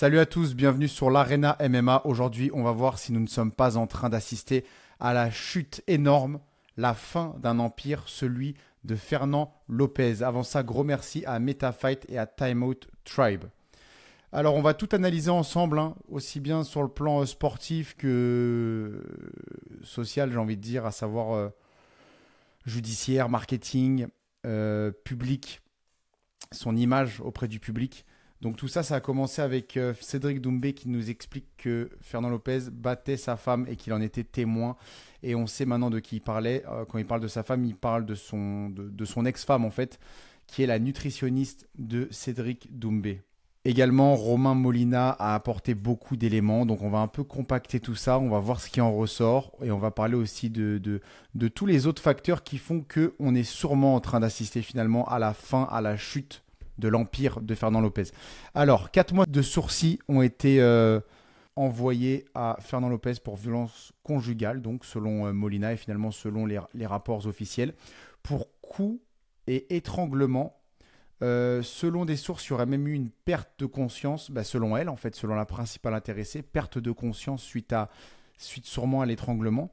Salut à tous, bienvenue sur l'Arena MMA. Aujourd'hui, on va voir si nous ne sommes pas en train d'assister à la chute énorme, la fin d'un empire, celui de Fernand Lopez. Avant ça, gros merci à MetaFight et à Timeout Tribe. Alors, on va tout analyser ensemble, hein, aussi bien sur le plan euh, sportif que euh, social, j'ai envie de dire, à savoir euh, judiciaire, marketing, public, son image auprès du public. Donc tout ça, ça a commencé avec euh, Cédric Doumbé qui nous explique que Fernand Lopez battait sa femme et qu'il en était témoin. Et on sait maintenant de qui il parlait. Euh, quand il parle de sa femme, il parle de son, de, son ex-femme en fait, qui est la nutritionniste de Cédric Doumbé. Également, Romain Molina a apporté beaucoup d'éléments, donc on va un peu compacter tout ça, on va voir ce qui en ressort, et on va parler aussi de, de, de tous les autres facteurs qui font que est sûrement en train d'assister finalement à la fin, à la chute de l'empire de Fernand Lopez. Alors, quatre mois de sourcils ont été euh, envoyés à Fernand Lopez pour violence conjugale, donc selon euh, Molina et finalement selon les, rapports officiels, pour coups et étranglement. Euh, selon des sources, il y aurait même eu une perte de conscience, bah, selon elle, en fait, selon la principale intéressée, perte de conscience suite, à, suite sûrement à l'étranglement.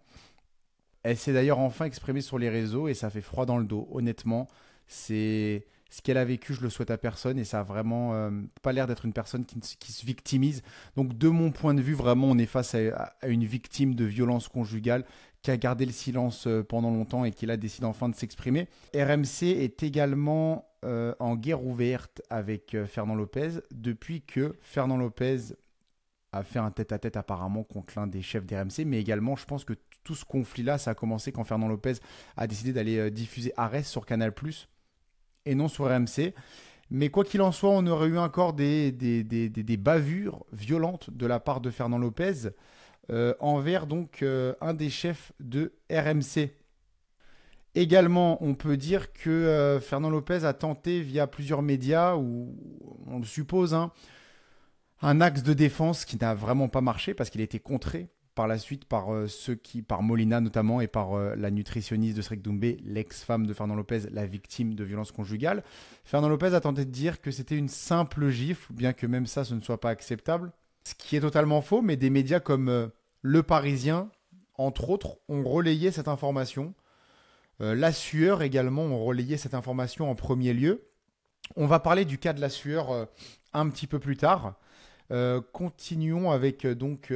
Elle s'est d'ailleurs enfin exprimée sur les réseaux et ça fait froid dans le dos. Honnêtement, c'est ce qu'elle a vécu, je le souhaite à personne et ça a vraiment euh, pas l'air d'être une personne qui, se victimise. Donc de mon point de vue, vraiment, on est face à, une victime de violence conjugale qui a gardé le silence euh, pendant longtemps et qui là décide enfin de s'exprimer. RMC est également euh, en guerre ouverte avec Fernand Lopez depuis que Fernand Lopez a fait un tête-à-tête apparemment contre l'un des chefs d'RMC, mais également je pense que tout ce conflit-là, ça a commencé quand Fernand Lopez a décidé d'aller diffuser Arès sur Canal ⁇ et non sur RMC. Mais quoi qu'il en soit, on aurait eu encore des, des, des, bavures violentes de la part de Fernand Lopez euh, envers donc euh, un des chefs de RMC. Également, on peut dire que euh, Fernand Lopez a tenté via plusieurs médias, ou on le suppose, hein, un axe de défense qui n'a vraiment pas marché parce qu'il a été contré par la suite par euh, ceux qui, par Molina notamment et par euh, la nutritionniste de Srek Doumbé, l'ex-femme de Fernand Lopez, la victime de violences conjugales. Fernand Lopez a tenté de dire que c'était une simple gifle, bien que même ça ce ne soit pas acceptable, ce qui est totalement faux, mais des médias comme euh, Le Parisien, entre autres, ont relayé cette information. la Sueur également ont relayé cette information en premier lieu. On va parler du cas de la Sueur un petit peu plus tard. continuons avec donc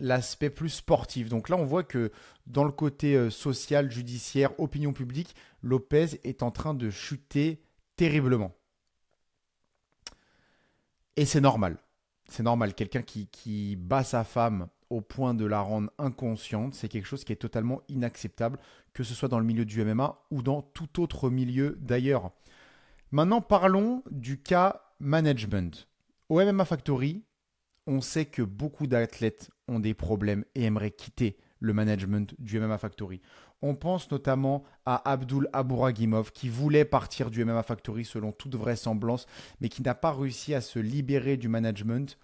l'aspect plus sportif. Donc là, on voit que dans le côté euh, social, judiciaire, opinion publique, Lopez est en train de chuter terriblement. Et c'est normal. C'est normal. Quelqu'un qui, bat sa femme au point de la rendre inconsciente, c'est quelque chose qui est totalement inacceptable, que ce soit dans le milieu du MMA ou dans tout autre milieu d'ailleurs. Maintenant, parlons du cas management. Au MMA Factory, on sait que beaucoup d'athlètes ont des problèmes et aimeraient quitter le management du MMA Factory. On pense notamment à Abdul Abouragimov qui voulait partir du MMA Factory selon toute vraisemblance, mais qui n'a pas réussi à se libérer du management.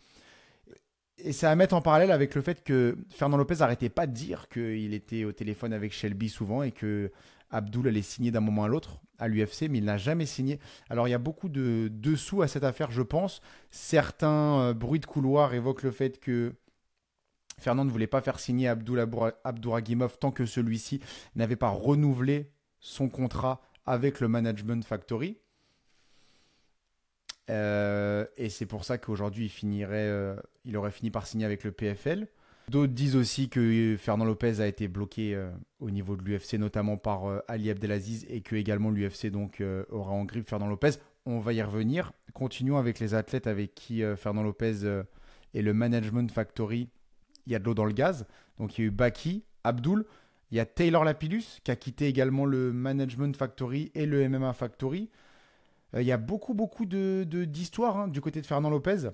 Et ça à mettre en parallèle avec le fait que Fernand Lopez n'arrêtait pas de dire qu'il était au téléphone avec Shelby souvent et que Abdul allait signer d'un moment à l'autre à l'UFC, mais il n'a jamais signé. Alors il y a beaucoup de dessous à cette affaire, je pense. Certains euh, bruits de couloir évoquent le fait que Fernand ne voulait pas faire signer Abdouragimov tant que celui-ci n'avait pas renouvelé son contrat avec le Management Factory. Euh, et c'est pour ça qu'aujourd'hui, il, finirait, euh, il aurait fini par signer avec le PFL. D'autres disent aussi que Fernand Lopez a été bloqué euh, au niveau de l'UFC, notamment par Ali Abdelaziz, et que également l'UFC donc aura en grippe Fernand Lopez. On va y revenir. Continuons avec les athlètes avec qui Fernand Lopez et le Management Factory il y a de l'eau dans le gaz. Donc il y a eu Baki, Abdul, il y a Taylor Lapillus qui a quitté également le Management Factory et le MMA Factory. Euh, il y a beaucoup, beaucoup d'histoires de, hein, du côté de Fernand Lopez.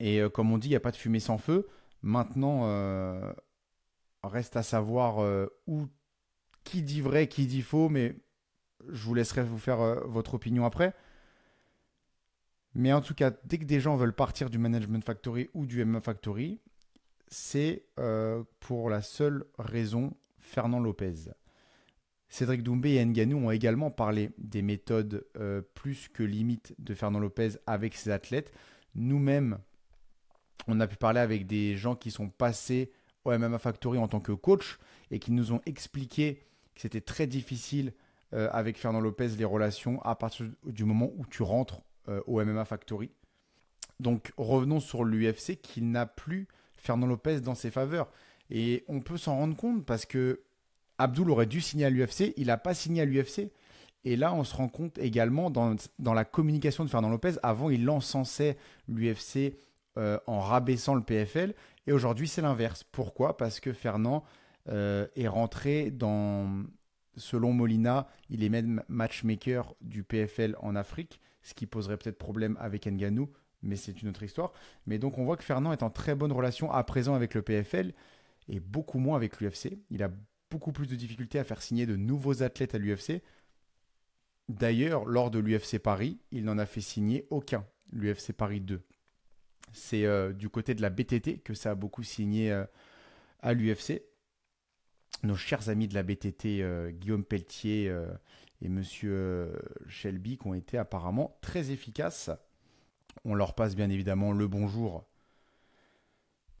Et euh, comme on dit, il n'y a pas de fumée sans feu. Maintenant, euh, reste à savoir où, qui dit vrai, qui dit faux, mais je vous laisserai vous faire votre opinion après. Mais en tout cas, dès que des gens veulent partir du Management Factory ou du MMA Factory, c'est euh, pour la seule raison Fernand Lopez. Cédric Doumbé et Nganou ont également parlé des méthodes euh, plus que limites de Fernand Lopez avec ses athlètes. Nous-mêmes, on a pu parler avec des gens qui sont passés au MMA Factory en tant que coach et qui nous ont expliqué que c'était très difficile euh, avec Fernand Lopez les relations à partir du moment où tu rentres au MMA Factory. Donc revenons sur l'UFC qui n'a plus Fernand Lopez dans ses faveurs. Et on peut s'en rendre compte parce que Abdul aurait dû signer à l'UFC, il n'a pas signé à l'UFC. Et là, on se rend compte également dans, la communication de Fernand Lopez. Avant, il encensait l'UFC euh, en rabaissant le PFL. Et aujourd'hui, c'est l'inverse. Pourquoi Parce que Fernand euh, est rentré dans, selon Molina, il est même matchmaker du PFL en Afrique, ce qui poserait peut-être problème avec Nganou mais c'est une autre histoire. Mais donc on voit que Fernand est en très bonne relation à présent avec le PFL et beaucoup moins avec l'UFC. Il a beaucoup plus de difficultés à faire signer de nouveaux athlètes à l'UFC. D'ailleurs, lors de l'UFC Paris, il n'en a fait signer aucun, l'UFC Paris 2. C'est euh, du côté de la BTT que ça a beaucoup signé euh, à l'UFC. Nos chers amis de la BTT, euh, Guillaume Pelletier et Monsieur Shelby, qui ont été apparemment très efficaces on leur passe bien évidemment le bonjour.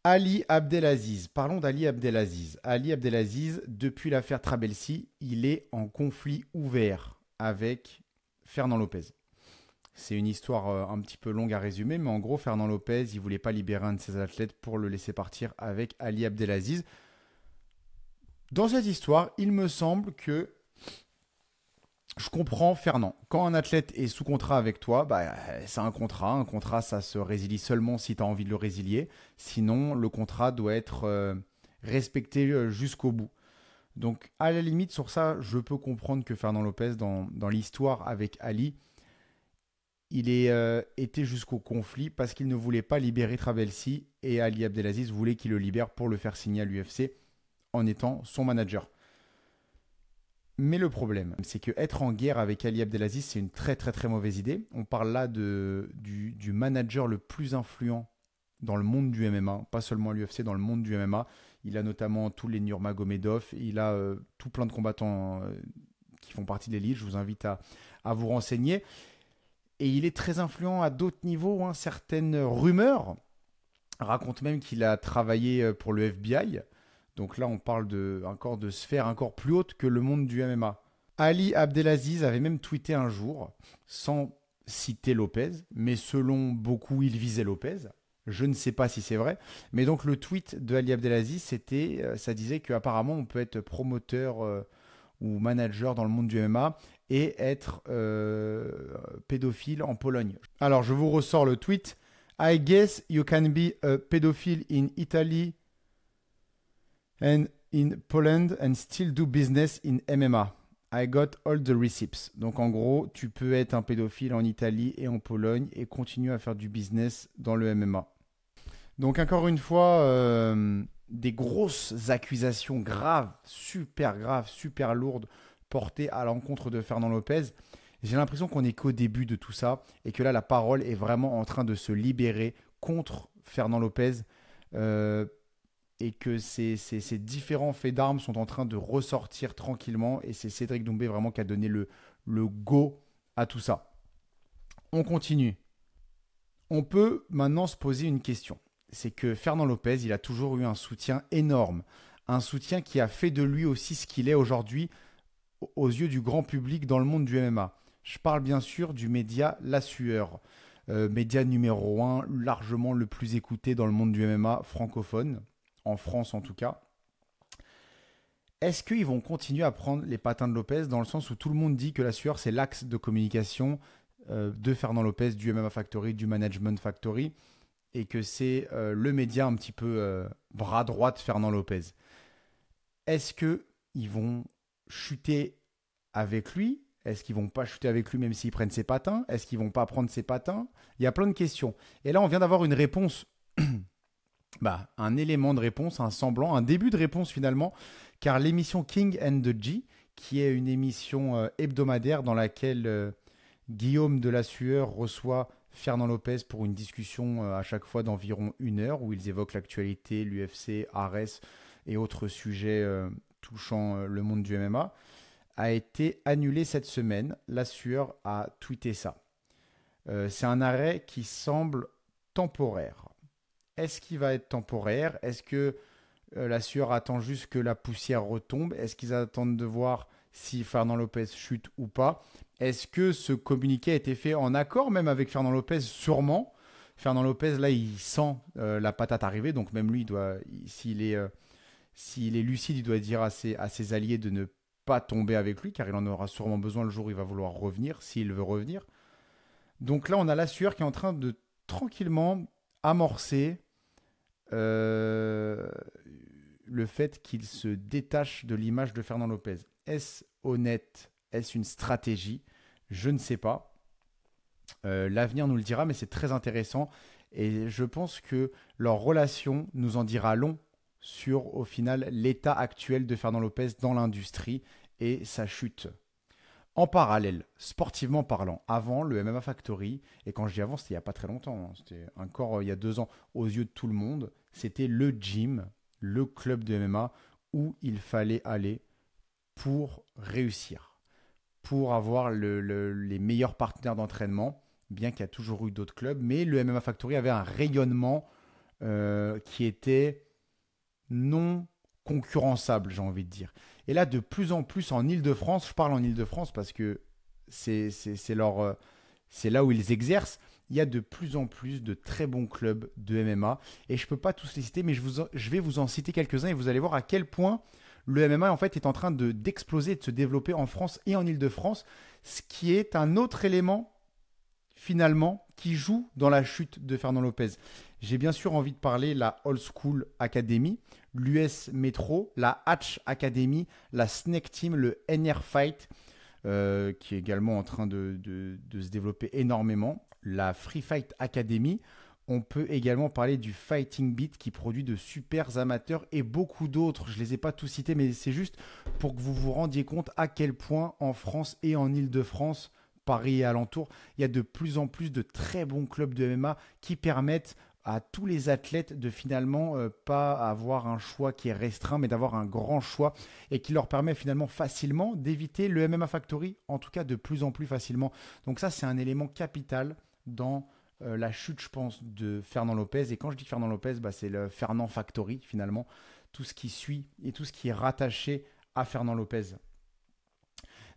Ali Abdelaziz. Parlons d'Ali Abdelaziz. Ali Abdelaziz, depuis l'affaire Trabelsi, il est en conflit ouvert avec Fernand Lopez. C'est une histoire euh, un petit peu longue à résumer, mais en gros, Fernand Lopez, il voulait pas libérer un de ses athlètes pour le laisser partir avec Ali Abdelaziz. Dans cette histoire, il me semble que je comprends Fernand. Quand un athlète est sous contrat avec toi, bah, euh, c'est un contrat. Un contrat, ça se résilie seulement si tu as envie de le résilier. Sinon, le contrat doit être euh, respecté euh, jusqu'au bout. Donc, à la limite, sur ça, je peux comprendre que Fernand Lopez, dans, l'histoire avec Ali, il est, été jusqu'au conflit parce qu'il ne voulait pas libérer Travelsi et Ali Abdelaziz voulait qu'il le libère pour le faire signer à l'UFC en étant son manager. Mais le problème, c'est que être en guerre avec Ali Abdelaziz, c'est une très très très mauvaise idée. On parle là de, du, manager le plus influent dans le monde du MMA, pas seulement l'UFC, dans le monde du MMA. Il a notamment tous les Nurmagomedov, il a euh, tout plein de combattants euh, qui font partie de l'élite. Je vous invite à, vous renseigner. Et il est très influent à d'autres niveaux. Hein. Certaines rumeurs racontent même qu'il a travaillé euh, pour le FBI. Donc là, on parle de, encore de sphère encore plus haute que le monde du MMA. Ali Abdelaziz avait même tweeté un jour, sans citer Lopez, mais selon beaucoup, il visait Lopez. Je ne sais pas si c'est vrai. Mais donc le tweet d'Ali Abdelaziz, c'était, euh, ça disait qu'apparemment on peut être promoteur euh, ou manager dans le monde du MMA et être euh, pédophile en Pologne. Alors je vous ressors le tweet. I guess you can be a pédophile in Italy, and in Poland and still do business in MMA. I got all the receipts. Donc en gros, tu peux être un pédophile en Italie et en Pologne et continuer à faire du business dans le MMA. Donc encore une fois, euh, des grosses accusations graves, super graves, super lourdes portées à l'encontre de Fernand Lopez. J'ai l'impression qu'on est qu'au début de tout ça et que là, la parole est vraiment en train de se libérer contre Fernand Lopez. Euh, et que ces, ces, différents faits d'armes sont en train de ressortir tranquillement. Et c'est Cédric Doumbé vraiment qui a donné le, go à tout ça. On continue. On peut maintenant se poser une question. C'est que Fernand Lopez, il a toujours eu un soutien énorme. Un soutien qui a fait de lui aussi ce qu'il est aujourd'hui aux yeux du grand public dans le monde du MMA. Je parle bien sûr du média La Sueur. Euh, média numéro 1, largement le plus écouté dans le monde du MMA francophone en France en tout cas. Est-ce qu'ils vont continuer à prendre les patins de Lopez dans le sens où tout le monde dit que la sueur, c'est l'axe de communication euh, de Fernand Lopez, du MMA Factory, du Management Factory, et que c'est euh, le média un petit peu euh, bras droit de Fernand Lopez Est-ce qu'ils vont chuter avec lui Est-ce qu'ils vont pas chuter avec lui même s'ils prennent ses patins Est-ce qu'ils vont pas prendre ses patins Il y a plein de questions. Et là, on vient d'avoir une réponse bah, un élément de réponse, un semblant, un début de réponse finalement, car l'émission King and the G, qui est une émission euh, hebdomadaire dans laquelle euh, Guillaume de la Sueur reçoit Fernand Lopez pour une discussion euh, à chaque fois d'environ une heure où ils évoquent l'actualité, l'UFC, Ares et autres sujets touchant le monde du MMA, a été annulée cette semaine. La Sueur a tweeté ça. C'est un arrêt qui semble temporaire. Est-ce qu'il va être temporaire Est-ce que euh, la sueur attend juste que la poussière retombe Est-ce qu'ils attendent de voir si Fernand Lopez chute ou pas Est-ce que ce communiqué a été fait en accord même avec Fernand Lopez Sûrement. Fernand Lopez, là, il sent euh, la patate arriver, donc même lui, doit, s'il est, euh, est lucide, il doit dire à à ses alliés de ne pas tomber avec lui, car il en aura sûrement besoin le jour où il va vouloir revenir, s'il veut revenir. Donc là, on a la sueur qui est en train de tranquillement amorcer euh, le fait qu'il se détache de l'image de Fernand Lopez. Est-ce honnête Est-ce une stratégie Je ne sais pas. Euh, l'avenir nous le dira, mais c'est très intéressant. Et je pense que leur relation nous en dira long sur, au final, l'état actuel de Fernand Lopez dans l'industrie et sa chute en parallèle, sportivement parlant, avant le MMA Factory, et quand je dis avant, c'était il n'y a pas très longtemps, hein, c'était encore euh, il y a deux ans, aux yeux de tout le monde, c'était le gym, le club de MMA, où il fallait aller pour réussir, pour avoir les meilleurs partenaires d'entraînement, bien qu'il y a toujours eu d'autres clubs, mais le MMA Factory avait un rayonnement euh, qui était non concurrençable, j'ai envie de dire. Et là, de plus en plus en Ile-de-France, je parle en Ile-de-France parce que c'est leur. Euh, c'est là où ils exercent. Il y a de plus en plus de très bons clubs de MMA. Et je peux pas tous les citer, mais je, vous, je vais vous en citer quelques-uns et vous allez voir à quel point le MMA en fait est en train d'exploser de, et de se développer en France et en Ile-de-France. Ce qui est un autre élément, finalement, qui joue dans la chute de Fernand Lopez. J'ai bien sûr envie de parler la Old School Academy, l'US Metro, la Hatch Academy, la Snake Team, le NR Fight, euh, qui est également en train de, de, se développer énormément, la Free Fight Academy. On peut également parler du Fighting Beat qui produit de super amateurs et beaucoup d'autres. Je ne les ai pas tous cités, mais c'est juste pour que vous vous rendiez compte à quel point en France et en Ile-de-France, Paris et alentour, il y a de plus en plus de très bons clubs de MMA qui permettent à tous les athlètes de finalement euh, pas avoir un choix qui est restreint, mais d'avoir un grand choix et qui leur permet finalement facilement d'éviter le MMA Factory, en tout cas de plus en plus facilement. Donc ça, c'est un élément capital dans euh, la chute, je pense, de Fernand Lopez. Et quand je dis Fernand Lopez, bah, c'est le Fernand Factory finalement, tout ce qui suit et tout ce qui est rattaché à Fernand Lopez.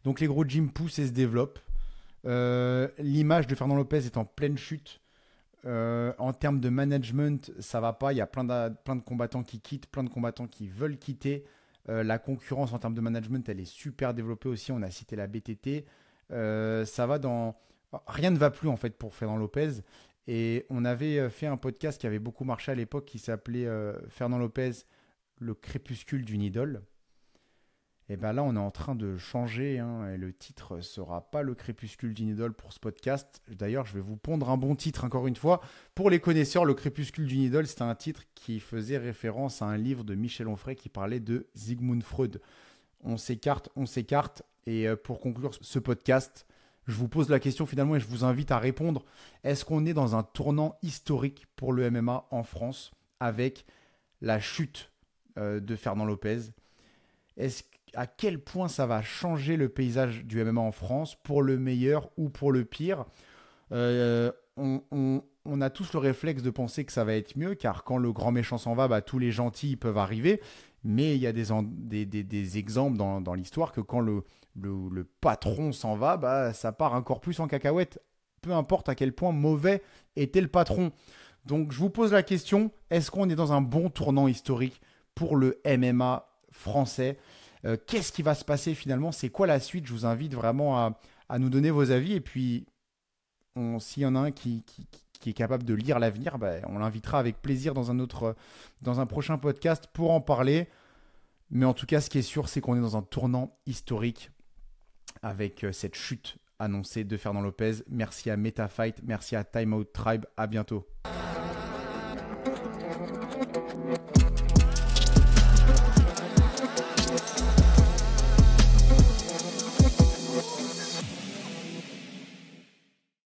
Donc les gros gym poussent et se développent. Euh, l'image de Fernand Lopez est en pleine chute. Euh, en termes de management, ça va pas. Il y a plein de, combattants qui quittent, plein de combattants qui veulent quitter. Euh, la concurrence en termes de management, elle est super développée aussi. On a cité la BTT. Euh, ça va dans. Rien ne va plus en fait pour Fernand Lopez. Et on avait fait un podcast qui avait beaucoup marché à l'époque qui s'appelait Fernand Lopez, le crépuscule d'une idole. Et eh bien là, on est en train de changer, hein, et le titre sera pas Le Crépuscule d'une idole pour ce podcast. D'ailleurs, je vais vous pondre un bon titre encore une fois. Pour les connaisseurs, Le Crépuscule d'une idole, c'est un titre qui faisait référence à un livre de Michel Onfray qui parlait de Sigmund Freud. On s'écarte, on s'écarte. Et euh, pour conclure ce podcast, je vous pose la question finalement et je vous invite à répondre. Est-ce qu'on est dans un tournant historique pour le MMA en France avec la chute euh, de Fernand Lopez Est-ce à quel point ça va changer le paysage du MMA en France, pour le meilleur ou pour le pire. Euh, on, a tous le réflexe de penser que ça va être mieux, car quand le grand méchant s'en va, bah, tous les gentils peuvent arriver. Mais il y a des, exemples dans, l'histoire que quand le, patron s'en va, bah, ça part encore plus en cacahuète, peu importe à quel point mauvais était le patron. Donc je vous pose la question, est-ce qu'on est dans un bon tournant historique pour le MMA français euh, qu'est-ce qui va se passer finalement C'est quoi la suite Je vous invite vraiment à, nous donner vos avis. Et puis, s'il y en a un qui, est capable de lire l'avenir, ben, on l'invitera avec plaisir dans un, autre, dans un prochain podcast pour en parler. Mais en tout cas, ce qui est sûr, c'est qu'on est dans un tournant historique avec euh, cette chute annoncée de Fernand Lopez. Merci à MetaFight, merci à Timeout Tribe. À bientôt.